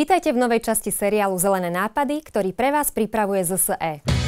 Vítajte v novej časti seriálu Zelené nápady, ktorý pre vás pripravuje ZSE.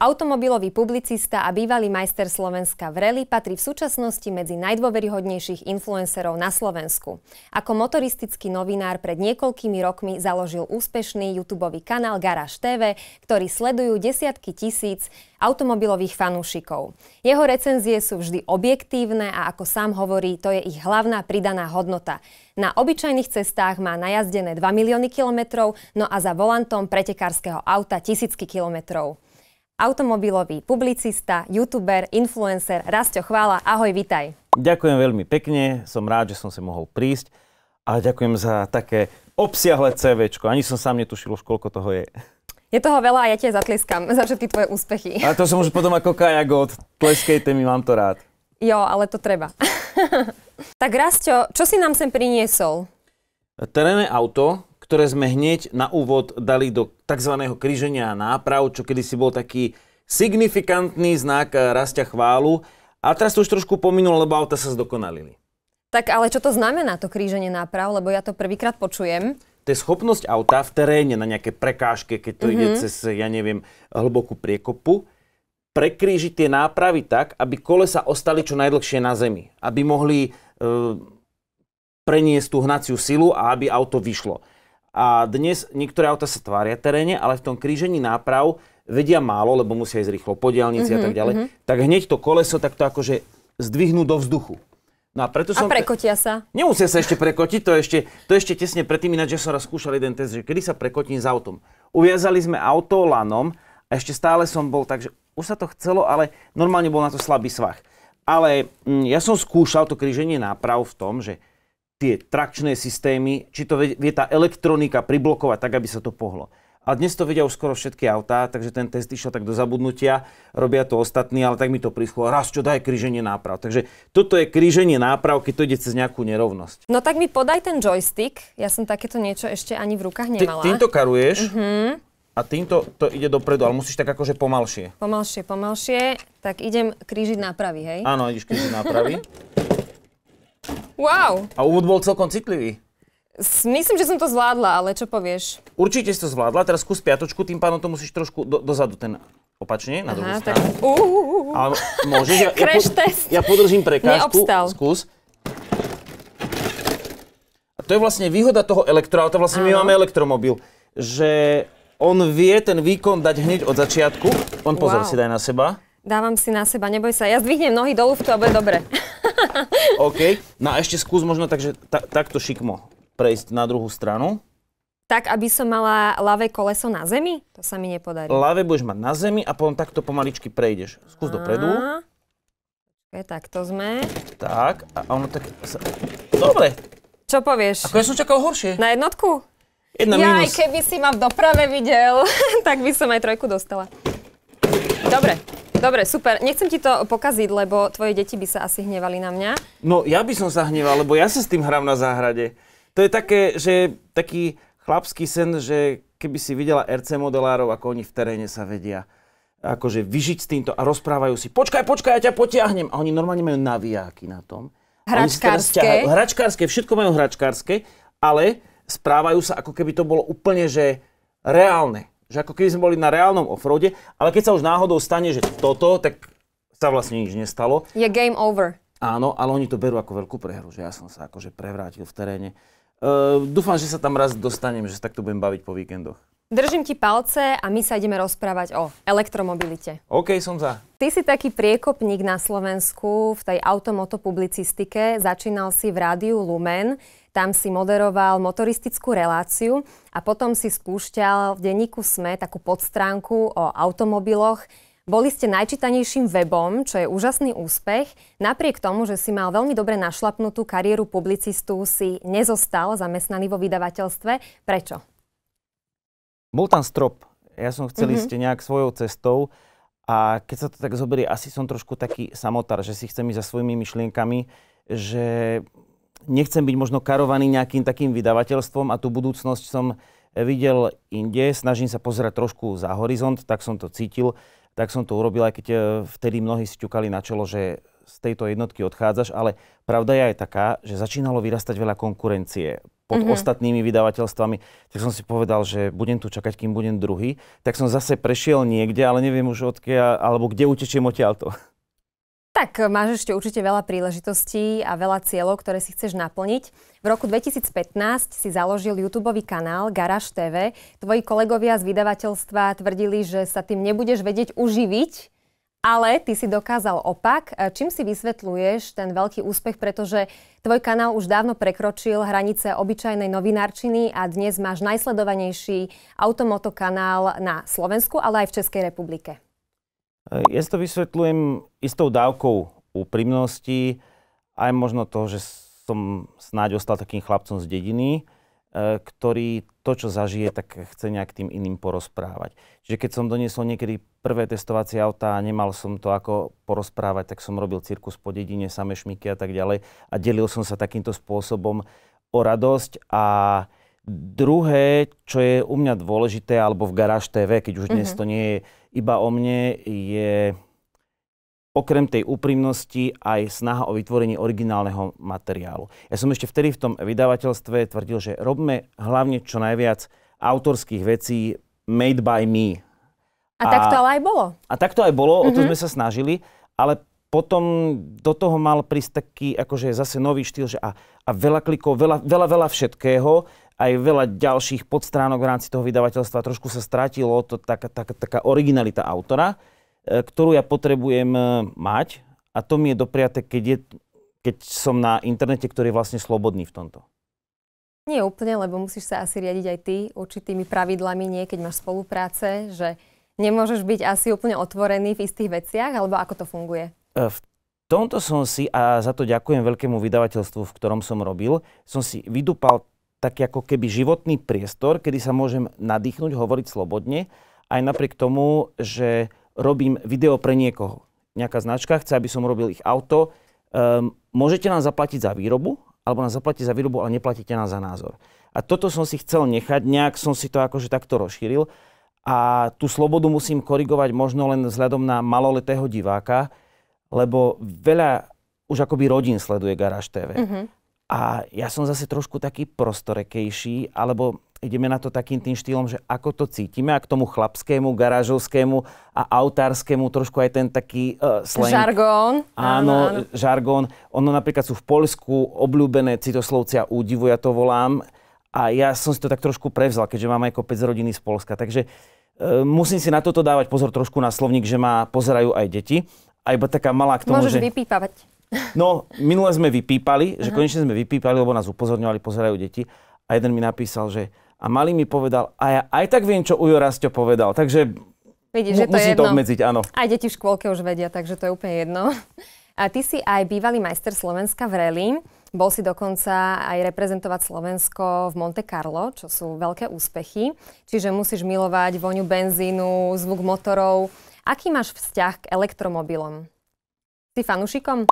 Automobilový publicista a bývalý majster Slovenska v rally patrí v súčasnosti medzi najdôveryhodnejších influencerov na Slovensku. Ako motoristický novinár pred niekoľkými rokmi založil úspešný YouTube kanál Garage TV, ktorý sledujú desiatky tisíc automobilových fanúšikov. Jeho recenzie sú vždy objektívne a ako sám hovorí, to je ich hlavná pridaná hodnota. Na obyčajných cestách má najazdené 2 milióny kilometrov, no a za volantom pretekárskeho auta tisícky kilometrov automobilový publicista, youtuber, influencer Rasto Chvála. Ahoj, vitaj. Ďakujem veľmi pekne, som rád, že som si mohol prísť a ďakujem za také obsiahle CVčko. Ani som sám netušil už, koľko toho je. Je toho veľa a ja ťa zatlieskam za všetky tvoje úspechy. A to som už potom ako kajagot. Tleskejte mi, mám to rád. Jo, ale to treba. tak Rastio, čo si nám sem priniesol? Terénne auto, ktoré sme hneď na úvod dali do tzv. kríženia náprav, čo kedysi bol taký signifikantný znak eh, rastia chválu. A teraz to už trošku pominulo, lebo auta sa zdokonalili. Tak ale čo to znamená to kríženie náprav? Lebo ja to prvýkrát počujem. To je schopnosť auta v teréne na nejaké prekážke, keď to mm-hmm. ide mhm. cez, eh, ja neviem, hlbokú priekopu, prekrížiť tie nápravy tak, aby kolesa ostali čo najdlhšie na zemi. Aby mohli e, preniesť tú hnaciu silu a aby auto vyšlo. A dnes niektoré auta sa tvária teréne, ale v tom krížení náprav vedia málo, lebo musia ísť rýchlo po diálnici mm-hmm, a mhm, tak ďalej. Mm-hmm. Tak hneď to koleso takto akože zdvihnú do vzduchu. No a, preto som... a prekotia sa. Nemusia sa ešte prekotiť, to ešte, to ešte tesne predtým, ináč že som raz skúšal jeden test, že kedy sa prekotím s autom. Uviazali sme auto lanom a ešte stále som bol tak, že už sa to chcelo, ale normálne bol na to slabý svach. Ale mm, ja som skúšal to kríženie náprav v tom, že tie trakčné systémy, či to vie, vie tá elektronika priblokovať tak, aby sa to pohlo. A dnes to vedia už skoro všetky autá, takže ten test išiel tak do zabudnutia, robia to ostatní, ale tak mi to prišlo. raz čo daj kríženie náprav. Takže toto je kríženie náprav, keď to ide cez nejakú nerovnosť. No tak mi podaj ten joystick, ja som takéto niečo ešte ani v rukách nemala. Ty, týmto karuješ uh-huh. a týmto to ide dopredu, ale musíš tak akože pomalšie. Pomalšie, pomalšie, tak idem krížiť nápravy, hej? Áno, ideš krížiť nápravy. Wow. A úvod bol celkom citlivý. Myslím, že som to zvládla, ale čo povieš? Určite si to zvládla, teraz skús piatočku, tým pánom to musíš trošku do, dozadu ten opačne, na druhú stranu. Tak... Ale môžeš, ja, ja, pod, ja podržím prekážku, Neobstal. skús. A to je vlastne výhoda toho elektroauta, vlastne ano. my máme elektromobil, že on vie ten výkon dať hneď od začiatku. On pozor wow. si daj na seba. Dávam si na seba, neboj sa. Ja zdvihnem nohy do luftu a bude dobre. OK. No a ešte skús možno takže ta, takto šikmo prejsť na druhú stranu. Tak, aby som mala ľavé koleso na zemi? To sa mi nepodarí. Ľavé budeš mať na zemi a potom takto pomaličky prejdeš. Skús a... dopredu. Okay, tak to sme. Tak, a ono tak... Sa... Dobre. Čo povieš? Ako ja som čakal horšie. Na jednotku? Jedna ja, minus. aj keby si ma v doprave videl, tak by som aj trojku dostala. Dobre. Dobre, super. Nechcem ti to pokaziť, lebo tvoje deti by sa asi hnevali na mňa. No ja by som sa hneval, lebo ja sa s tým hrám na záhrade. To je také, že taký chlapský sen, že keby si videla RC modelárov, ako oni v teréne sa vedia akože vyžiť s týmto a rozprávajú si, počkaj, počkaj, ja ťa potiahnem. A oni normálne majú navijáky na tom. Hračkárske. Hračkárske, všetko majú hračkárske, ale správajú sa, ako keby to bolo úplne, že reálne. Že ako keby sme boli na reálnom offrode, ale keď sa už náhodou stane, že toto, tak sa vlastne nič nestalo. Je game over. Áno, ale oni to berú ako veľkú prehru, že ja som sa akože prevrátil v teréne. Uh, dúfam, že sa tam raz dostanem, že sa takto budem baviť po víkendoch. Držím ti palce a my sa ideme rozprávať o elektromobilite. OK, som za. Ty si taký priekopník na Slovensku v tej automotopublicistike. Začínal si v rádiu Lumen. Tam si moderoval motoristickú reláciu a potom si spúšťal v denníku SME takú podstránku o automobiloch. Boli ste najčítanejším webom, čo je úžasný úspech. Napriek tomu, že si mal veľmi dobre našlapnutú kariéru publicistu, si nezostal zamestnaný vo vydavateľstve. Prečo? Bol tam strop. Ja som chcel mm-hmm. ísť nejak svojou cestou. A keď sa to tak zoberie, asi som trošku taký samotár, že si chcem ísť za svojimi myšlienkami, že nechcem byť možno karovaný nejakým takým vydavateľstvom a tú budúcnosť som eh, videl inde, snažím sa pozerať trošku za horizont, tak som to cítil, tak som to urobil, aj keď eh, vtedy mnohí si ťukali na čelo, že z tejto jednotky odchádzaš, ale pravda je aj taká, že začínalo vyrastať veľa konkurencie pod mm-hmm. ostatnými vydavateľstvami, tak som si povedal, že budem tu čakať, kým budem druhý, tak som zase prešiel niekde, ale neviem už odkiaľ, alebo kde utečiem odtiaľto tak eh, máš ešte určite veľa príležitostí a veľa cieľov, ktoré si chceš naplniť. V roku 2015 si založil YouTube kanál Garaž TV. Tvoji kolegovia z vydavateľstva tvrdili, že sa tým nebudeš vedieť uživiť, ale ty si dokázal opak. Eh, čím si vysvetľuješ ten veľký úspech, pretože tvoj kanál už dávno prekročil hranice obyčajnej novinárčiny a dnes máš najsledovanejší automotokanál na Slovensku, ale aj v Českej republike. Ja si to vysvetľujem istou dávkou úprimnosti, aj možno toho, že som snáď ostal takým chlapcom z dediny, e, ktorý to, čo zažije, tak chce nejak tým iným porozprávať. Čiže keď som doniesol niekedy prvé testovacie autá a nemal som to ako porozprávať, tak som robil cirkus po dedine, same šmiky a tak ďalej a delil som sa takýmto spôsobom o radosť a druhé, čo je u mňa dôležité, alebo v Garáž TV, keď už dnes mm-hmm. to nie je iba o mne, je okrem tej úprimnosti aj snaha o vytvorenie originálneho materiálu. Ja som ešte vtedy v tom vydavateľstve tvrdil, že robme hlavne čo najviac autorských vecí made by me. A, a tak to ale aj bolo. A tak to aj bolo, mm-hmm. o to mhm. sme sa snažili, ale potom do toho mal prísť taký akože zase nový štýl, že a, a veľa klikov, veľa, veľa, veľa všetkého, aj veľa ďalších podstránok v rámci toho vydavateľstva. Trošku sa stratilo to, taká, taká, taká originalita autora, e, ktorú ja potrebujem e, mať a to mi je dopriate, keď, je, keď som na internete, ktorý je vlastne slobodný v tomto. Nie úplne, lebo musíš sa asi riadiť aj ty určitými pravidlami, nie keď máš spolupráce, že nemôžeš byť asi úplne otvorený v istých veciach, alebo ako to funguje? E, v tomto som si, a za to ďakujem veľkému vydavateľstvu, v ktorom som robil, som si vydupal taký ako keby životný priestor, kedy sa môžem nadýchnuť, hovoriť slobodne, aj napriek tomu, že robím video pre niekoho. Nejaká značka chce, aby som robil ich auto. Um, môžete nám zaplatiť za výrobu, alebo nám zaplatíte za výrobu, ale neplatíte nám za názor. A toto som si chcel nechať, nejak som si to akože takto rozšíril. A tú slobodu musím korigovať možno len vzhľadom na maloletého diváka, lebo veľa už akoby rodín sleduje Garáž TV. Mm-hmm. A ja som zase trošku taký prostorekejší, alebo ideme na to takým tým štýlom, že ako to cítime a k tomu chlapskému, garážovskému a autárskému trošku aj ten taký uh, slang. Žargón. Áno, áno, žargón. Ono napríklad sú v Poľsku obľúbené citoslovcia údivu, ja to volám. A ja som si to tak trošku prevzal, keďže mám aj kopec rodiny z Polska. Takže uh, musím si na toto dávať pozor trošku na slovník, že ma pozerajú aj deti. A iba taká malá k tomu, Môžeš že... vypípavať. No, minule sme vypípali, že Aha. konečne sme vypípali, lebo nás upozorňovali, pozerajú deti. A jeden mi napísal, že a malý mi povedal, a ja aj tak viem, čo Ujo Rasto povedal. Takže Vidíš, že to musí je jedno. to obmedziť, áno. Aj deti v škôlke už vedia, takže to je úplne jedno. A ty si aj bývalý majster Slovenska v rally. Bol si dokonca aj reprezentovať Slovensko v Monte Carlo, čo sú veľké úspechy. Čiže musíš milovať voňu benzínu, zvuk motorov. Aký máš vzťah k elektromobilom? Si fanúšikom?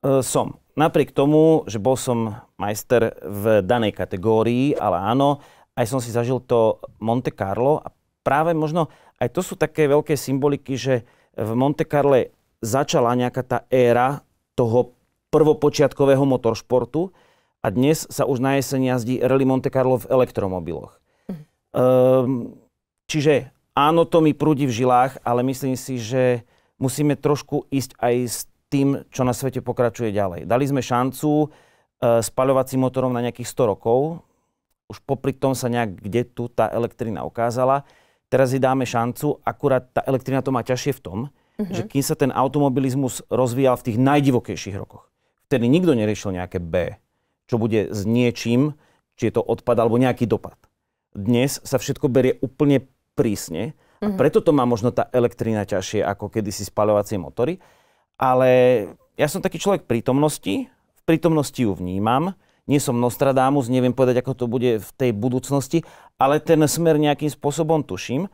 E, som. Napriek tomu, že bol som majster v danej kategórii, ale áno, aj som si zažil to Monte Carlo a práve možno aj to sú také veľké symboliky, že v Monte Carle začala nejaká tá éra toho prvopočiatkového motoršportu a dnes sa už na jeseň jazdí Rally Monte Carlo v elektromobiloch. Mhm. Ehm, čiže áno, to mi prúdi v žilách, ale myslím si, že musíme trošku ísť aj z tým, čo na svete pokračuje ďalej. Dali sme šancu e, spaľovacím motorom na nejakých 100 rokov. Už popri tom sa nejak kde tu tá elektrina ukázala. Teraz si dáme šancu, akurát tá elektrina to má ťažšie v tom, mm-hmm. že kým sa ten automobilizmus rozvíjal v tých najdivokejších rokoch, vtedy nikto neriešil nejaké B, čo bude s niečím, či je to odpad alebo nejaký dopad. Dnes sa všetko berie úplne prísne a mhm. preto to má možno tá elektrina ťažšie ako kedysi spaľovacie motory ale ja som taký človek prítomnosti, v prítomnosti ju vnímam, nie som Nostradamus, neviem povedať, ako to bude v tej budúcnosti, ale ten smer nejakým spôsobom tuším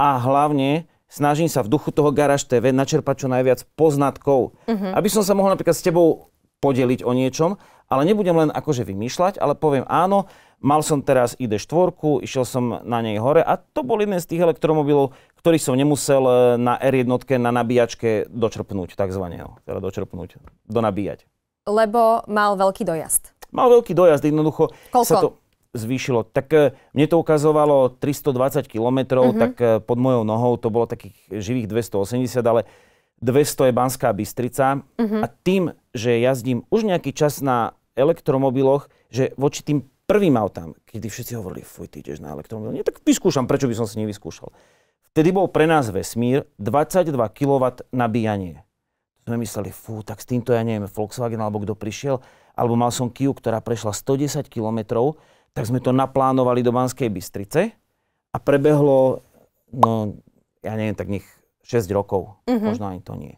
a hlavne snažím sa v duchu toho Garage TV načerpať čo najviac poznatkov, mm-hmm. aby som sa mohol napríklad s tebou podeliť o niečom, ale nebudem len akože vymýšľať, ale poviem áno, Mal som teraz ID4, išiel som na nej hore a to bol jeden z tých elektromobilov, ktorý som nemusel e, na R1 na nabíjačke dočrpnúť, takzvané, teda dočrpnúť, donabíjať. Lebo mal veľký dojazd. Mal veľký dojazd, jednoducho. Koľko? Sa to zvýšilo. Tak e, mne to ukazovalo 320 km, mm-hmm. tak e, pod mojou nohou to bolo takých živých 280, ale 200 je Banská Bystrica. Mm-hmm. A tým, že jazdím už nejaký čas na elektromobiloch, že voči tým prvým autám, kedy všetci hovorili, fuj, ty ideš na elektromobil. Nie, tak vyskúšam, prečo by som si nevyskúšal. Vtedy bol pre nás vesmír 22 kW nabíjanie. Sme mysleli, fú, tak s týmto ja neviem, Volkswagen alebo kto prišiel, alebo mal som Kiu, ktorá prešla 110 km, tak sme to naplánovali do Banskej Bystrice a prebehlo, no ja neviem, tak nech 6 rokov, mm-hmm. možno ani to nie.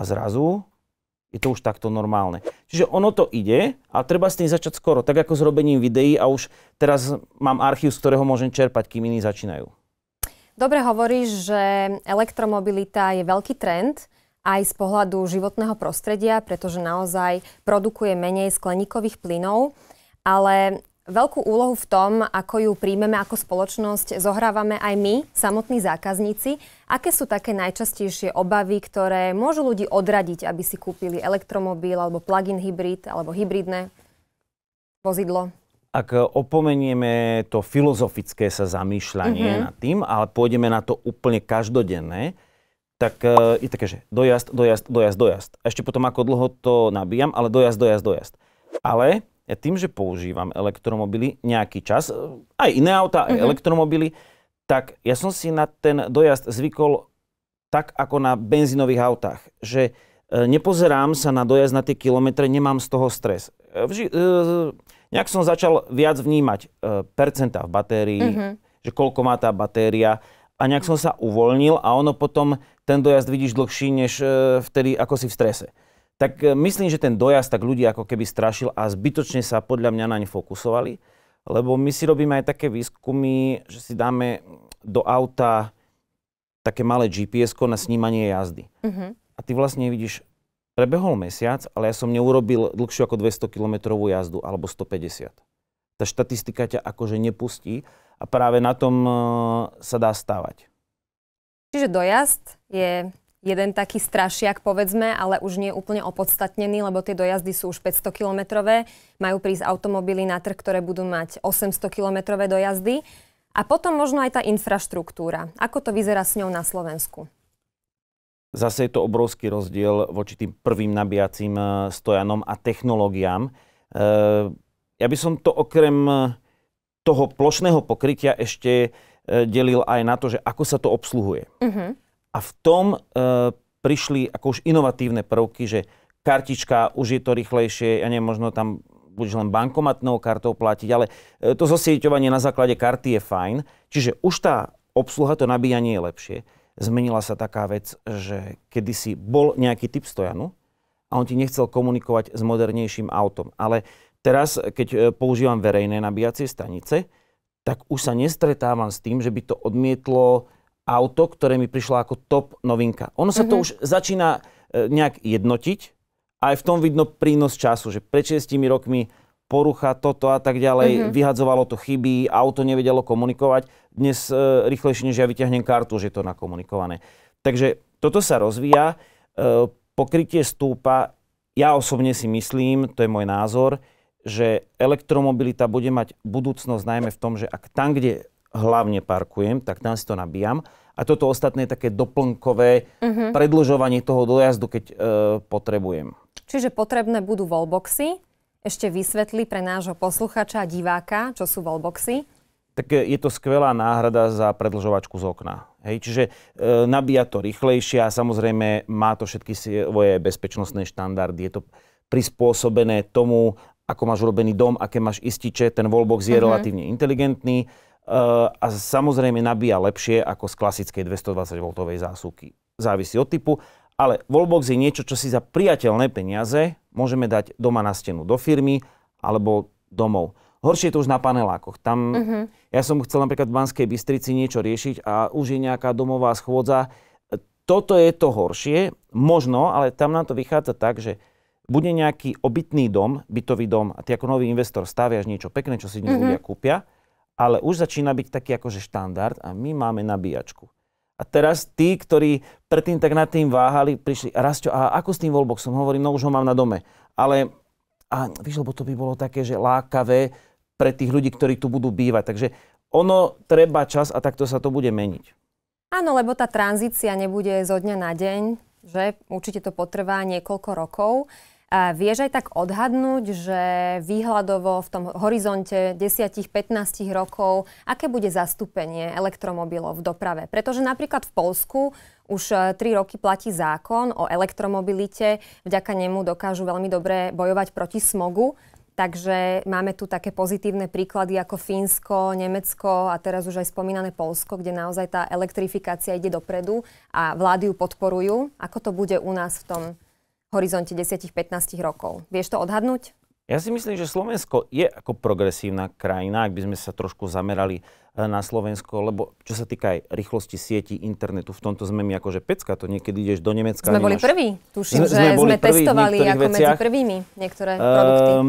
A zrazu je to už takto normálne. Čiže ono to ide a treba s tým začať skoro, tak ako s robením videí a už teraz mám archív, z ktorého môžem čerpať, kým iní začínajú. Dobre hovoríš, že elektromobilita je veľký trend aj z pohľadu životného prostredia, pretože naozaj produkuje menej skleníkových plynov, ale Veľkú úlohu v tom, ako ju príjmeme ako spoločnosť, zohrávame aj my, samotní zákazníci. Aké sú také najčastejšie obavy, ktoré môžu ľudí odradiť, aby si kúpili elektromobil alebo plug-in hybrid alebo hybridné vozidlo? Ak e, opomenieme to filozofické sa zamýšľanie mm-hmm. nad tým, ale pôjdeme na to úplne každodenné, tak e, je také, že dojazd, dojazd, dojazd, dojazd. Ešte potom ako dlho to nabíjam, ale dojazd, dojazd, dojazd. Ale ja tým, že používam elektromobily nejaký čas, eh, aj iné auta, aj mm-hmm. elektromobily, tak ja som si na ten dojazd zvykol tak ako na benzínových autách, že eh, nepozerám sa na dojazd na tie kilometre, nemám z toho stres. Eh, vži- nejak som začal viac vnímať percentá v batérii, mm-hmm. že koľko má tá batéria a nejak som sa uvoľnil a ono potom, ten dojazd vidíš dlhší, než vtedy, ako si v strese tak e, myslím, že ten dojazd tak ľudí ako keby strašil a zbytočne sa podľa mňa naň fokusovali, lebo my si robíme aj také výskumy, že si dáme do auta také malé gps na snímanie jazdy. Uh-huh. A ty vlastne vidíš, prebehol mesiac, ale ja som neurobil dlhšiu ako 200 km jazdu alebo 150. Tá štatistika ťa akože nepustí a práve na tom e, sa dá stávať. Čiže dojazd je jeden taký strašiak, povedzme, ale už nie úplne opodstatnený, lebo tie dojazdy sú už 500-kilometrové. Majú prísť automobily na trh, ktoré budú mať 800-kilometrové dojazdy. A potom možno aj tá infraštruktúra. Ako to vyzerá s ňou na Slovensku? Zase je to obrovský rozdiel voči tým prvým nabíjacím eh, stojanom a technológiám. Eh, ja by som to okrem eh, toho plošného pokrytia ešte delil aj na to, že ako sa to obsluhuje. Uh-huh. A v tom e, prišli ako už inovatívne prvky, že kartička, už je to rýchlejšie, ja neviem, možno tam budeš len bankomatnou kartou platiť, ale e, to zosieťovanie na základe karty je fajn. Čiže už tá obsluha, to nabíjanie je lepšie. Zmenila sa taká vec, že kedysi bol nejaký typ stojanu a on ti nechcel komunikovať s modernejším autom. Ale teraz, keď e, používam verejné nabíjacie stanice, tak už sa nestretávam s tým, že by to odmietlo auto, ktoré mi prišlo ako top novinka. Ono sa uh-huh. to mhm. už začína e, nejak jednotiť. Aj v tom vidno prínos času, že pred 6 rokmi porucha, toto a tak ďalej, uh-huh. vyhadzovalo to chyby, auto nevedelo komunikovať. Dnes e, rýchlejšie, než ja vyťahnem kartu, že je to nakomunikované. Takže toto sa rozvíja, e, pokrytie stúpa. Ja osobne si myslím, to je môj názor, že elektromobilita bude mať budúcnosť najmä v tom, že ak tam, kde hlavne parkujem, tak tam si to nabíjam. A toto ostatné je také doplnkové uh-huh. Mhm. predlžovanie toho dojazdu, keď e, potrebujem. Čiže potrebné budú wallboxy. Ešte vysvetli pre nášho posluchača, diváka, čo sú wallboxy. Tak e, je to skvelá náhrada za predlžovačku z okna. Hej, čiže e, nabíja to rýchlejšie a samozrejme má to všetky svoje bezpečnostné štandardy. Je to prispôsobené tomu, ako máš urobený dom, aké máš ističe. Ten wallbox je uh-huh. relatívne inteligentný a samozrejme nabíja lepšie ako z klasickej 220V zásuvky. Závisí od typu, ale wallbox je niečo, čo si za priateľné peniaze môžeme dať doma na stenu do firmy alebo domov. Horšie je to už na panelákoch. Tam, uh-huh. Ja som chcel napríklad v Banskej Bystrici niečo riešiť a už je nejaká domová schôdza. Toto je to horšie, možno, ale tam nám to vychádza tak, že bude nejaký obytný dom, bytový dom a ty ako nový investor staviaš niečo pekné, čo si dnes uh-huh. ľudia kúpia ale už začína byť taký akože štandard a my máme nabíjačku. A teraz tí, ktorí predtým tak nad tým váhali, prišli, Rasto, a ako s tým wallboxom? Hovorím, no už ho mám na dome. Ale, a víš, lebo to by bolo také, že lákavé pre tých ľudí, ktorí tu budú bývať. Takže ono treba čas a takto sa to bude meniť. Áno, lebo tá tranzícia nebude zo dňa na deň, že určite to potrvá niekoľko rokov. A vieš aj tak odhadnúť, že výhľadovo v tom horizonte 10-15 rokov, aké bude zastúpenie elektromobilov v doprave? Pretože napríklad v Polsku už 3 e, roky platí zákon o elektromobilite, vďaka nemu dokážu veľmi dobre bojovať proti smogu. Takže máme tu také pozitívne príklady ako Fínsko, Nemecko a teraz už aj spomínané Polsko, kde naozaj tá elektrifikácia ide dopredu a vlády ju podporujú. Ako to bude u nás v tom horizonte 10-15 rokov. Vieš to odhadnúť? Ja si myslím, že Slovensko je ako progresívna krajina, ak by sme sa trošku zamerali eh, na Slovensko, lebo čo sa týka aj rýchlosti sieti, internetu, v tomto sme my akože pecka, to niekedy ideš do Nemecka. Sme nemáš... boli prví, tuším, sme, že sme, sme testovali ako veciach. medzi prvými niektoré ehm, produkty. Um,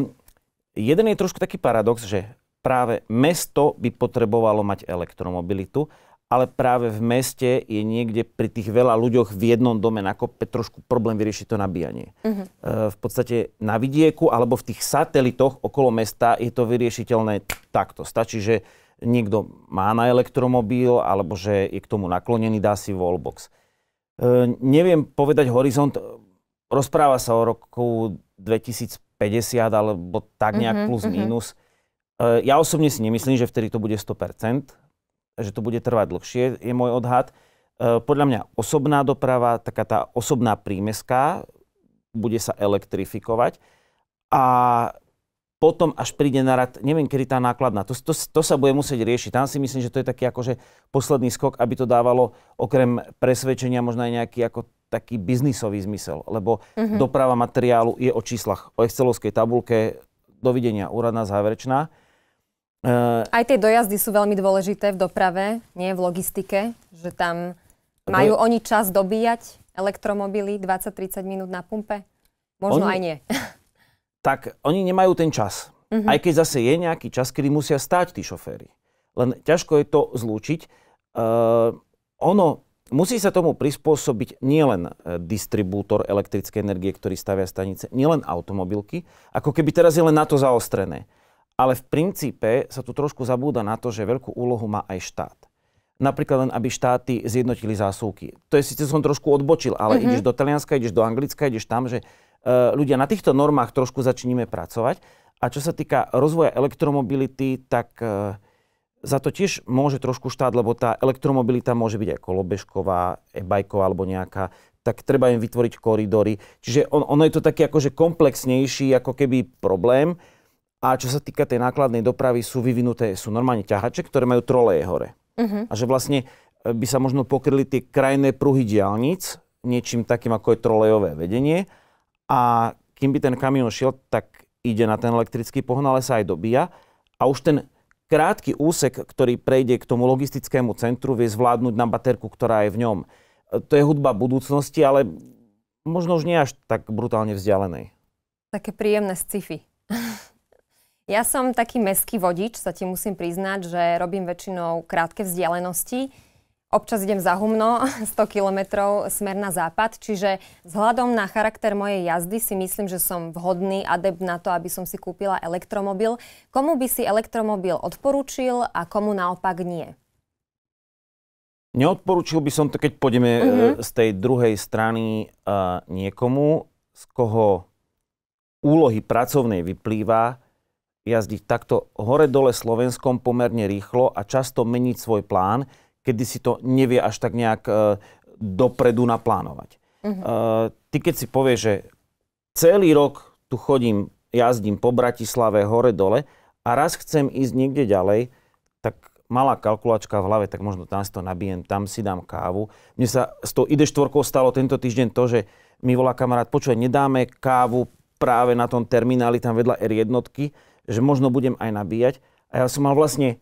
jeden je trošku taký paradox, že práve mesto by potrebovalo mať elektromobilitu ale práve v meste je niekde pri tých veľa ľuďoch v jednom dome na kope trošku problém vyriešiť to nabíjanie. Uh-huh. v podstate na vidieku alebo v tých satelitoch okolo mesta je to vyriešiteľné takto. Stačí, že niekto má na elektromobil alebo že je k tomu naklonený, dá si wallbox. Eh, neviem povedať horizont, rozpráva sa o roku 2050 alebo tak nejak uh-huh, plus uh-huh. minus. Eh, ja osobne si nemyslím, že vtedy to bude 100% že to bude trvať dlhšie, je môj odhad. E, podľa mňa osobná doprava, taká tá osobná prímeská, bude sa elektrifikovať a potom až príde na rad, neviem, kedy tá nákladná. To, to, to sa bude musieť riešiť. Tam si myslím, že to je taký akože posledný skok, aby to dávalo okrem presvedčenia možno aj nejaký ako taký biznisový zmysel. Lebo mm-hmm. doprava materiálu je o číslach, o excelovskej tabulke, dovidenia, úradná záverečná. Uh, Aj tie dojazdy sú veľmi dôležité v doprave, nie v logistike, že tam majú do... oni čas dobíjať elektromobily 20-30 minút na pumpe? Možno oni... aj nie. tak oni nemajú ten čas. Uh-huh. Aj keď zase je nejaký čas, kedy musia stáť tí šoféry. Len ťažko je to zlúčiť. Uh, ono musí sa tomu prispôsobiť nielen eh, distribútor elektrickej energie, ktorý stavia stanice, nielen automobilky, ako keby teraz je len na to zaostrené. Ale v princípe sa tu trošku zabúda na to, že veľkú úlohu má aj štát. Napríklad len, aby štáty zjednotili zásuvky. To je síce som trošku odbočil, ale mm-hmm. ideš do Talianska, ideš do Anglicka, ideš tam, že e, ľudia na týchto normách trošku začníme pracovať. A čo sa týka rozvoja elektromobility, tak e, za to tiež môže trošku štát, lebo tá elektromobilita môže byť aj kolobežková, e-bajková alebo nejaká, tak treba im vytvoriť koridory. Čiže on, ono je to taký akože komplexnejší ako keby problém, a čo sa týka tej nákladnej dopravy, sú vyvinuté, sú normálne ťahače, ktoré majú troleje hore. Uh-huh. A že vlastne e, by sa možno pokryli tie krajné pruhy diálnic niečím takým, ako je trolejové vedenie. A kým by ten kamión šiel, tak ide na ten elektrický pohon, ale sa aj dobíja. A už ten krátky úsek, ktorý prejde k tomu logistickému centru, vie zvládnuť na baterku, ktorá je v ňom. E, to je hudba budúcnosti, ale možno už nie až tak brutálne vzdialenej. Také príjemné sci-fi. Ja som taký meský vodič, sa ti musím priznať, že robím väčšinou krátke vzdialenosti. Občas idem za humno 100 km smer na západ, čiže vzhľadom na charakter mojej jazdy si myslím, že som vhodný adept na to, aby som si kúpila elektromobil. Komu by si elektromobil odporúčil a komu naopak nie? Neodporúčil by som to, keď pôjdeme uh-huh. z tej druhej strany uh, niekomu, z koho úlohy pracovnej vyplýva, jazdiť takto hore-dole Slovenskom pomerne rýchlo a často meniť svoj plán, kedy si to nevie až tak nejak e, dopredu naplánovať. Uh-huh. E, ty keď si povieš, že celý rok tu chodím, jazdím po Bratislave hore-dole a raz chcem ísť niekde ďalej, tak malá kalkulačka v hlave, tak možno tam si to nabijem, tam si dám kávu. Mne sa s tou ide štvorkou stalo tento týždeň to, že mi volá kamarát, počúvaj, nedáme kávu práve na tom termináli tam vedľa R jednotky, že možno budem aj nabíjať. A ja som mal vlastne,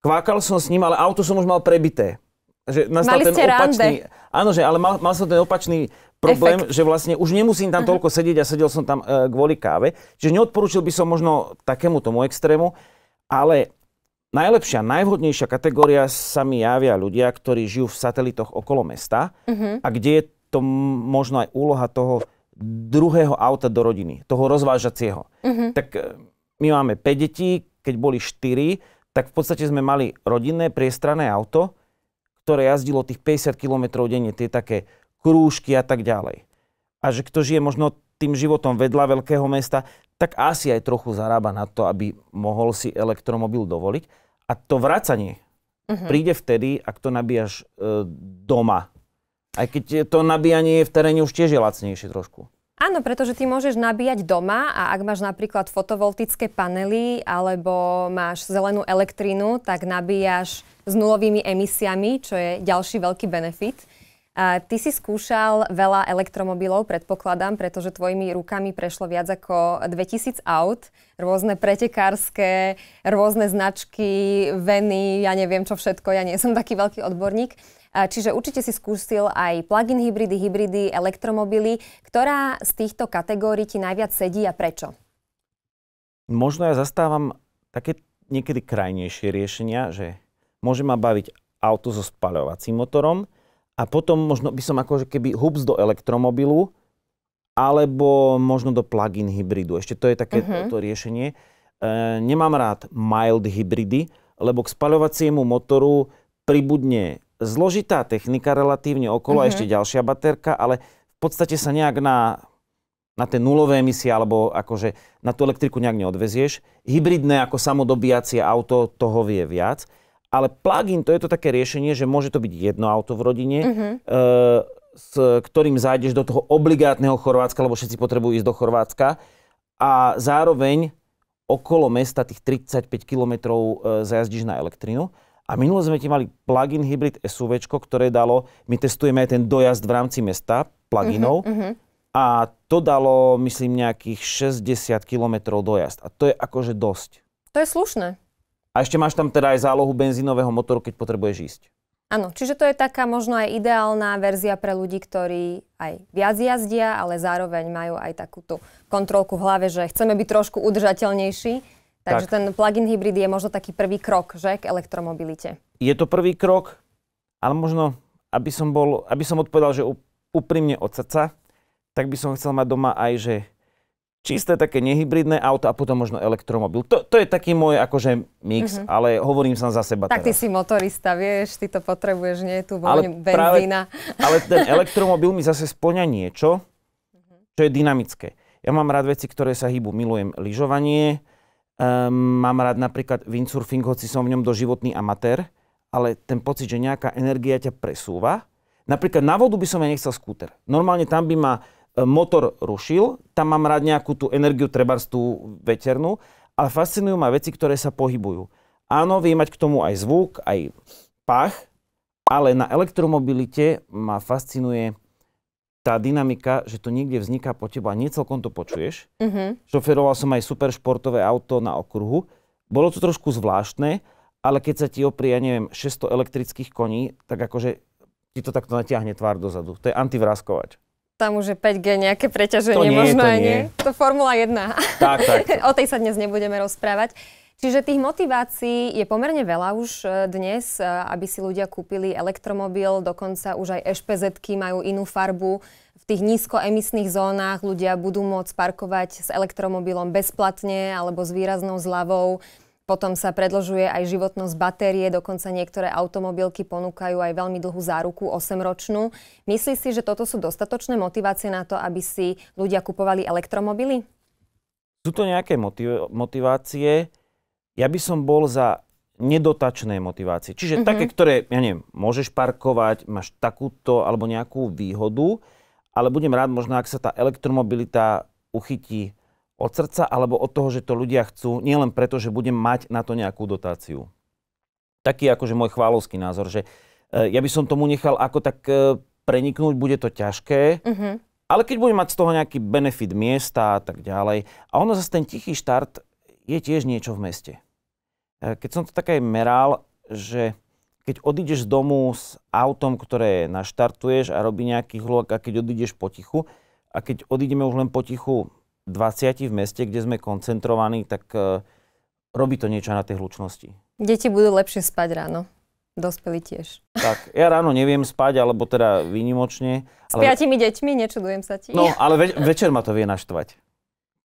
kvákal som s ním, ale auto som už mal prebité. Že nastal Mali ten ste opačný, rande. Áno, že, ale mal, mal som ten opačný problém, Efekt. že vlastne už nemusím tam toľko sedieť a sedel som tam e, kvôli káve. Čiže neodporúčil by som možno takému tomu extrému, ale najlepšia, najvhodnejšia kategória sa mi javia ľudia, ktorí žijú v satelitoch okolo mesta uh-huh. a kde je to možno aj úloha toho druhého auta do rodiny, toho rozvážacieho. Uh-huh. Mhm. Tak e, my máme 5 detí, keď boli 4, tak v podstate sme mali rodinné priestrané auto, ktoré jazdilo tých 50 km denne, tie také krúžky a tak ďalej. A že kto žije možno tým životom vedľa veľkého mesta, tak asi aj trochu zarába na to, aby mohol si elektromobil dovoliť. A to vracanie uh-huh. príde vtedy, ak to nabíjaš e, doma. Aj keď to nabíjanie je v teréne už tiež je lacnejšie trošku. Áno, pretože ty môžeš nabíjať doma a ak máš napríklad fotovoltické panely alebo máš zelenú elektrínu, tak nabíjaš s nulovými emisiami, čo je ďalší veľký benefit. A ty si skúšal veľa elektromobilov, predpokladám, pretože tvojimi rukami prešlo viac ako 2000 aut, rôzne pretekárske, rôzne značky, veny, ja neviem čo všetko, ja nie som taký veľký odborník. Čiže určite si skúsil aj plug-in hybridy, hybridy, elektromobily. Ktorá z týchto kategórií ti najviac sedí a prečo? Možno ja zastávam také niekedy krajnejšie riešenia, že môže ma baviť auto so spaľovacím motorom a potom možno by som akože keby hubs do elektromobilu alebo možno do plug-in hybridu. Ešte to je také uh-huh. Mhm. toto riešenie. E, nemám rád mild hybridy, lebo k spaľovaciemu motoru pribudne zložitá technika relatívne okolo, uh-huh. a mhm. ešte ďalšia baterka, ale v podstate sa nejak na, na tie nulové emisie alebo akože na tú elektriku nejak neodvezieš. Hybridné ako samodobíjacie auto toho vie viac. Ale plug-in to je to také riešenie, že môže to byť jedno auto v rodine, uh-huh. e, s ktorým zájdeš do toho obligátneho Chorvátska, lebo všetci potrebujú ísť do Chorvátska. A zároveň okolo mesta tých 35 km e, zajazdíš na elektrinu. A minule sme ti mali plug-in hybrid SUV, ktoré dalo, my testujeme aj ten dojazd v rámci mesta pluginov. Uh-huh, mhm, mhm. uh-huh. A to dalo, myslím, nejakých 60 km dojazd. A to je akože dosť. To je slušné. A ešte máš tam teda aj zálohu benzínového motoru, keď potrebuješ ísť. Áno, čiže to je taká možno aj ideálna verzia pre ľudí, ktorí aj viac jazdia, ale zároveň majú aj takúto kontrolku v hlave, že chceme byť trošku udržateľnejší Takže tak. ten plug-in hybrid je možno taký prvý krok, že, k elektromobilite. Je to prvý krok, ale možno, aby som, bol, aby som odpovedal, že úprimne od srdca, tak by som chcel mať doma aj, že čisté také nehybridné auto a potom možno elektromobil. To, to je taký môj akože mix, mm-hmm. ale hovorím sa za seba Tak teraz. ty si motorista, vieš, ty to potrebuješ, nie je tu ale benzína. Práve, ale ten elektromobil mi zase splňa niečo, mhm. čo je dynamické. Ja mám rád veci, ktoré sa hýbu. Milujem lyžovanie, Um, mám rád napríklad windsurfing, hoci som v ňom doživotný amatér, ale ten pocit, že nejaká energia ťa presúva. Napríklad na vodu by som ja nechcel skúter. Normálne tam by ma e, motor rušil, tam mám rád nejakú tú energiu, trebárs tú veternú, ale fascinujú ma veci, ktoré sa pohybujú. Áno, vie mať k tomu aj zvuk, aj pach, ale na elektromobilite ma fascinuje tá dynamika, že to niekde vzniká po teba a nie celkom to počuješ. Mm-hmm. Šoferoval som aj super športové auto na okruhu. Bolo to trošku zvláštne, ale keď sa ti oprie, ja neviem, 600 elektrických koní, tak akože ti to takto natiahne tvár dozadu. To je antivráskovač. Tam už je 5G nejaké preťaženie, to nie, možno to aj nie. nie. To Formula 1. Tak, tak. o tej sa dnes nebudeme rozprávať. Čiže tých motivácií je pomerne veľa už e, dnes, e, aby si ľudia kúpili elektromobil, dokonca už aj ešpz majú inú farbu. V tých nízkoemisných zónach ľudia budú môcť parkovať s elektromobilom bezplatne alebo s výraznou zľavou. Potom sa predlžuje aj životnosť batérie, dokonca niektoré automobilky ponúkajú aj veľmi dlhú záruku, 8-ročnú. Myslí si, že toto sú dostatočné motivácie na to, aby si ľudia kupovali elektromobily? Sú to nejaké motiv- motivácie, ja by som bol za nedotačné motivácie. Čiže mm-hmm. také, ktoré, ja neviem, môžeš parkovať, máš takúto alebo nejakú výhodu, ale budem rád možno, ak sa tá elektromobilita uchytí od srdca alebo od toho, že to ľudia chcú, nielen preto, že budem mať na to nejakú dotáciu. Taký akože môj chválovský názor, že e, ja by som tomu nechal ako tak e, preniknúť, bude to ťažké, mm-hmm. ale keď budem mať z toho nejaký benefit miesta a tak ďalej. A ono zase ten tichý štart je tiež niečo v meste. E, keď som to tak aj meral, že keď odídeš z domu s autom, ktoré naštartuješ a robí nejaký hluk a keď odídeš potichu a keď odídeme už len potichu 20 v meste, kde sme koncentrovaní, tak uh, robí to niečo na tej hlučnosti. Deti budú lepšie spať ráno. Dospeli tiež. Tak, ja ráno neviem spať, alebo teda výnimočne. Ale... S piatimi deťmi, nečudujem sa ti. No, ale ve- večer ma to vie naštvať.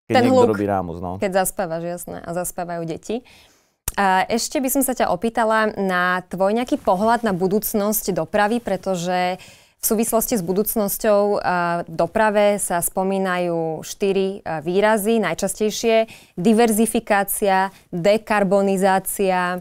Keď ten hluk, robí rámus, no. keď zaspávaš, jasné, a zaspávajú deti. A ešte by som sa ťa opýtala na tvoj nejaký pohľad na budúcnosť dopravy, pretože v súvislosti s budúcnosťou v doprave sa spomínajú štyri výrazy, najčastejšie diverzifikácia, dekarbonizácia,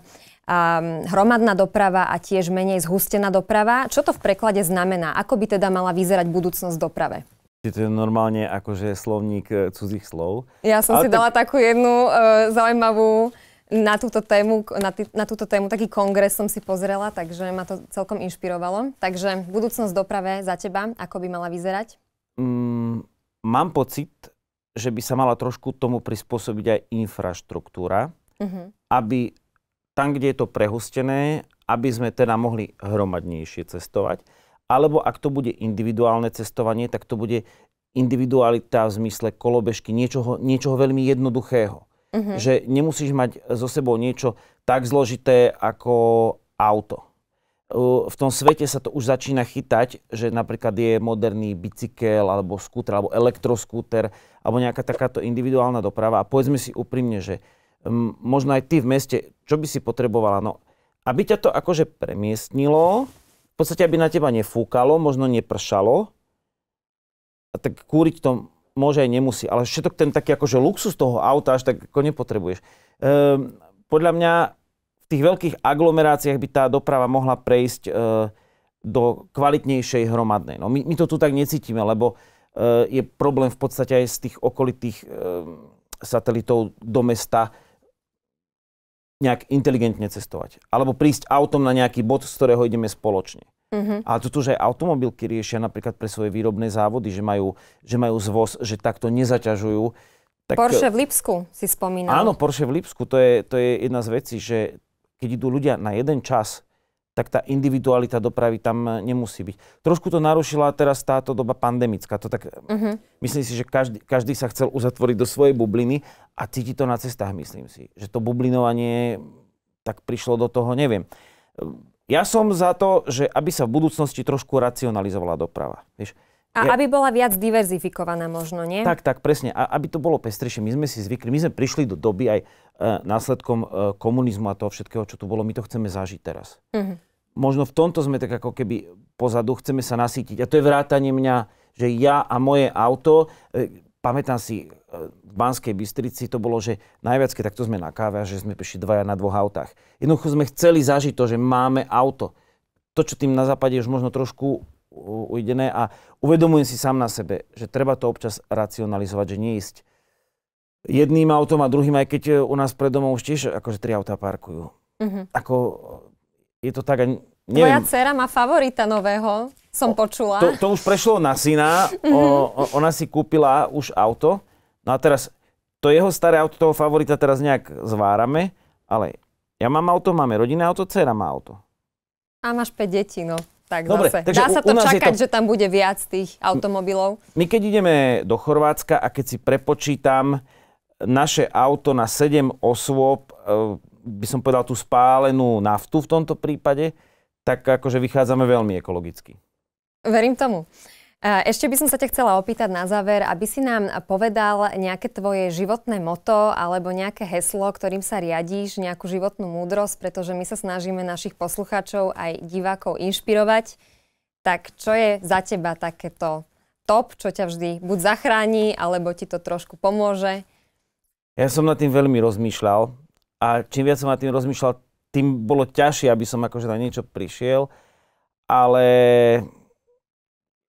hromadná doprava a tiež menej zhustená doprava. Čo to v preklade znamená? Ako by teda mala vyzerať budúcnosť doprave? to je normálne akože slovník e, cudzích slov. Ja som Ale si tak... dala takú jednu uh, zaujímavú na túto, tému, na, tý, na túto tému, taký kongres som si pozrela, takže ma to celkom inšpirovalo. Takže budúcnosť doprave za teba, ako by mala vyzerať? Mm, mám pocit, že by sa mala trošku tomu prispôsobiť aj infraštruktúra, mm-hmm. aby tam, kde je to prehustené, aby sme teda mohli hromadnejšie cestovať alebo ak to bude individuálne cestovanie, tak to bude individualita v zmysle kolobežky, niečoho, niečoho veľmi jednoduchého. Uh-huh. Že nemusíš mať so sebou niečo tak zložité ako auto. V tom svete sa to už začína chytať, že napríklad je moderný bicykel, alebo skúter, alebo elektroskúter, alebo nejaká takáto individuálna doprava. A povedzme si úprimne, že m, možno aj ty v meste, čo by si potrebovala? No, aby ťa to akože premiestnilo, v podstate, aby na teba nefúkalo, možno nepršalo, a tak kúriť to môže aj nemusí. Ale všetok ten taký akože luxus toho auta až tak ako nepotrebuješ. Ehm, podľa mňa v tých veľkých aglomeráciách by tá doprava mohla prejsť e, do kvalitnejšej hromadnej. No, my, my to tu tak necítime, lebo e, je problém v podstate aj z tých okolitých e, satelitov do mesta, nejak inteligentne cestovať. Alebo prísť autom na nejaký bod, z ktorého ideme spoločne. Uh-huh. Mhm. Ale toto, že aj automobilky riešia napríklad pre svoje výrobné závody, že majú, že majú zvoz, že takto nezaťažujú. Tak, Porsche v Lipsku si spomínal. Áno, Porsche v Lipsku, to je, to je jedna z vecí, že keď idú ľudia na jeden čas tak tá individualita dopravy tam nemusí byť. Trošku to narušila teraz táto doba pandemická. To tak, uh-huh. Myslím si, že každý, každý sa chcel uzatvoriť do svojej bubliny a cíti to na cestách, myslím si. Že to bublinovanie tak prišlo do toho, neviem. Ja som za to, že aby sa v budúcnosti trošku racionalizovala doprava. Vieš, a ja... aby bola viac diverzifikovaná možno, nie? Tak, tak, presne. A aby to bolo pestrejšie. My sme si zvykli, my sme prišli do doby aj e, následkom e, komunizmu a toho všetkého, čo tu bolo. My to chceme zažiť teraz. Mm-hmm. Možno v tomto sme tak ako keby pozadu, chceme sa nasýtiť. A to je vrátanie mňa, že ja a moje auto, e, pamätám si, e, v Banskej Bystrici to bolo, že najviac, keď takto sme na káve, že sme prišli dvaja na dvoch autách. Jednoducho sme chceli zažiť to, že máme auto. To, čo tým na západe už možno trošku ujdené a uvedomujem si sám na sebe, že treba to občas racionalizovať, že neísť jedným autom a druhým, aj keď e, u nás pred domom už tiež akože tri autá parkujú. Mm-hmm. Ako je to tak, neviem. Moja dcera má favorita nového, som o, počula. To, to už prešlo na syna, mm-hmm. o, o, ona si kúpila už auto, no a teraz to jeho staré auto, toho favorita teraz nejak zvárame, ale ja mám auto, máme rodinné auto, dcera má auto. A máš 5 detí, no. Tak Dobre, zase. Takže Dá sa to čakať, to... že tam bude viac tých automobilov? My keď ideme do Chorvátska a keď si prepočítam naše auto na 7 osôb, e, by som povedal tú spálenú naftu v tomto prípade, tak akože vychádzame veľmi ekologicky. Verím tomu. Ešte by som sa ťa chcela opýtať na záver, aby si nám povedal nejaké tvoje životné moto alebo nejaké heslo, ktorým sa riadíš, nejakú životnú múdrosť, pretože my sa snažíme našich poslucháčov aj divákov inšpirovať. Tak čo je za teba takéto top, čo ťa vždy buď zachráni, alebo ti to trošku pomôže? Ja som nad tým veľmi rozmýšľal a čím viac som nad tým rozmýšľal, tým bolo ťažšie, aby som akože na niečo prišiel, ale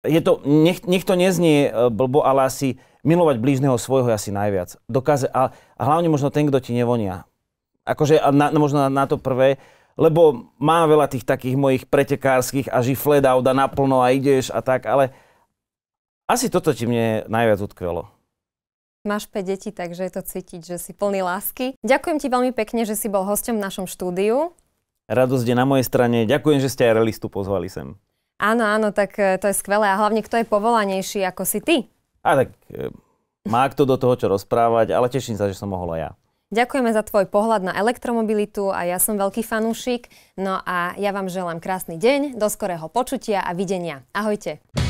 je to, nech, nech to neznie e, blbo, ale asi milovať blížneho svojho je asi najviac. Dokáze, a, a hlavne možno ten, kto ti nevonia. Akože na, možno na, to prvé, lebo má veľa tých takých mojich pretekárskych a žifled a naplno a ideš a tak, ale asi toto ti mne najviac utkvelo. Máš 5 detí, takže je to cítiť, že si plný lásky. Ďakujem ti veľmi pekne, že si bol hosťom v našom štúdiu. Radosť je na mojej strane. Ďakujem, že ste aj realistu pozvali sem. Áno, áno, tak e, to je skvelé. A hlavne, kto je povolanejší ako si ty? A tak e, má kto do toho čo rozprávať, ale teším sa, že som mohol aj ja. Ďakujeme za tvoj pohľad na elektromobilitu a ja som veľký fanúšik. No a ja vám želám krásny deň, do skorého počutia a videnia. Ahojte.